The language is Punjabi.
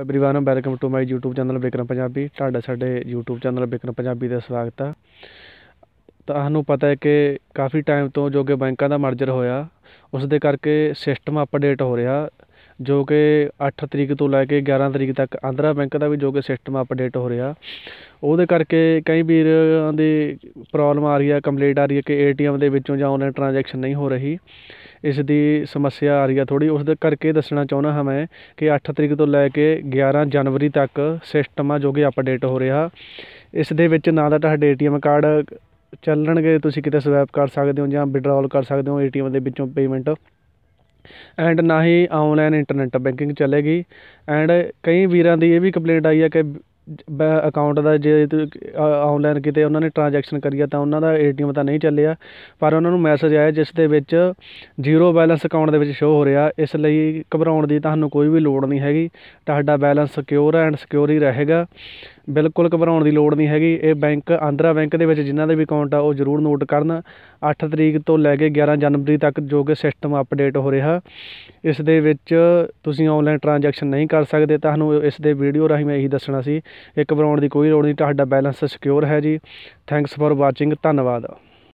everyone welcome to my YouTube channel Bikram Punjabi ਤੁਹਾਡਾ ਸਾਡੇ YouTube ਚੈਨਲ ਬਿਕਰਮ ਪੰਜਾਬੀ ਦਾ ਸਵਾਗਤ ਆ ਤੁਹਾਨੂੰ ਪਤਾ ਹੈ ਕਿ ਕਾਫੀ ਟਾਈਮ ਤੋਂ ਜੋ ਕਿ ਬੈਂਕਾਂ ਦਾ ਮਰਜਰ ਹੋਇਆ ਉਸ ਦੇ ਕਰਕੇ ਸਿਸਟਮ ਅਪਡੇਟ ਹੋ ਰਿਹਾ ਜੋ ਕਿ 8 ਤਰੀਕ ਤੋਂ ਲੈ ਕੇ 11 ਤਰੀਕ ਤੱਕ ਆਂਧਰਾ ਬੈਂਕ ਦਾ ਵੀ ਜੋ ਕਿ ਸਿਸਟਮ ਅਪਡੇਟ ਹੋ ਰਿਹਾ ਉਹਦੇ ਕਰਕੇ ਕਈ ਵੀਰਾਂ ਦੇ ਪ੍ਰੋਬਲਮ ਆ ਰਹੀ ਹੈ ਕੰਪਲੇਂਟ ਆ ਰਹੀ ਹੈ ਕਿ ਏਟੀਐਮ ਦੇ ਵਿੱਚੋਂ ਜਾਂ ਆਨਲਾਈਨ ਟ੍ਰਾਂਜੈਕਸ਼ਨ ਨਹੀਂ ਹੋ ਰਹੀ ਇਸ ਦੀ ਸਮੱਸਿਆ ਆ ਰਹੀ ਹੈ ਥੋੜੀ ਉਸ ਦੇ ਕਰਕੇ ਦੱਸਣਾ ਚਾਹੁੰਦਾ ਹਾਂ ਮੈਂ ਕਿ 8 ਤਰੀਕ ਤੋਂ ਲੈ ਕੇ 11 ਜਨਵਰੀ ਤੱਕ ਸਿਸਟਮ ਆ ਜੋ ਕਿ ਅਪਡੇਟ ਹੋ ਰਿਹਾ ਇਸ ਦੇ ਵਿੱਚ ਨਾ ਤਾਂ ਤੁਹਾਡੇ ਏਟੀਐਮ ਕਾਰਡ ਚੱਲਣਗੇ ਤੁਸੀਂ ਕਿਤੇ ਸਵੈਪ ਕਰ ਸਕਦੇ ਹੋ ਜਾਂ ਵਿਡਰਾਅਲ ਕਰ ਸਕਦੇ ਹੋ ਏਟੀਐਮ ਦੇ ਵਿੱਚੋਂ ਪੇਮੈਂਟ ਐਂਡ ਨਾ ਹੀ ਆਨਲਾਈਨ ਇੰਟਰਨੈਟ ਬੈਂਕਿੰਗ ਚੱਲੇਗੀ ਐਂਡ ਕਈ ਵੀਰਾਂ ਦੀ ਇਹ ਵੀ ਕੰਪਲੇਂਟ ਆਈ ਹੈ ਕਿ ਅਕਾਊਂਟ ਦਾ ਜੇ ਆਨਲਾਈਨ ਕਿਤੇ ਉਹਨਾਂ ਨੇ ਟ੍ਰਾਂਜੈਕਸ਼ਨ ਕਰੀਆ ਤਾਂ ਉਹਨਾਂ ਦਾ ਏਟੀਐਮ ਤਾਂ ਨਹੀਂ ਚੱਲਿਆ ਪਰ ਉਹਨਾਂ ਨੂੰ ਮੈਸੇਜ ਆਇਆ ਜਿਸ ਦੇ ਵਿੱਚ ਜ਼ੀਰੋ ਬੈਲੈਂਸ ਅਕਾਊਂਟ ਦੇ ਵਿੱਚ ਸ਼ੋ ਹੋ ਰਿਹਾ ਇਸ ਲਈ ਘਬਰਾਉਣ ਦੀ ਤੁਹਾਨੂੰ ਕੋਈ ਵੀ ਲੋੜ ਨਹੀਂ ਹੈਗੀ ਤੁਹਾਡਾ ਬੈਲੈਂਸ ਸਿਕਿਉਰ ਐਂਡ ਸਿਕਿਉਰ ਹੀ ਰਹੇਗਾ ਬਿਲਕੁਲ ਘਬਰਾਉਣ ਦੀ ਲੋੜ ਨਹੀਂ ਹੈਗੀ ਇਹ ਬੈਂਕ ਆਂਧਰਾ ਬੈਂਕ ਦੇ ਵਿੱਚ ਜਿਨ੍ਹਾਂ ਦੇ ਵੀ ਅਕਾਊਂਟ ਆ ਉਹ ਜ਼ਰੂਰ ਨੋਟ ਕਰਨ 8 ਤਰੀਕ ਤੋਂ ਲੈ ਕੇ 11 ਜਨਵਰੀ ਤੱਕ ਜੋ ਕਿ ਸਿਸਟਮ ਅਪਡੇਟ ਹੋ ਰਿਹਾ ਇਸ ਦੇ ਵਿੱਚ ਤੁਸੀਂ ਆਨਲਾਈਨ ਟ੍ਰਾਂਜੈਕਸ਼ਨ ਨਹੀਂ ਕਰ ਸਕਦੇ ਤੁਹਾਨੂੰ ਇਸ ਦੇ ਵੀਡੀਓ ਰਾਹੀਂ ਮੈਂ ਇਹੀ ਦੱਸਣਾ ਸੀ ਇਹ ਘਬਰਾਉਣ ਦੀ ਕੋਈ ਲੋੜ ਨਹੀਂ ਤੁਹਾਡਾ ਬੈਲੈਂਸ ਸਿਕਿਉਰ ਹੈ ਜੀ ਥੈਂਕਸ ਫॉर ਵਾਚਿੰਗ ਧੰਨਵਾਦ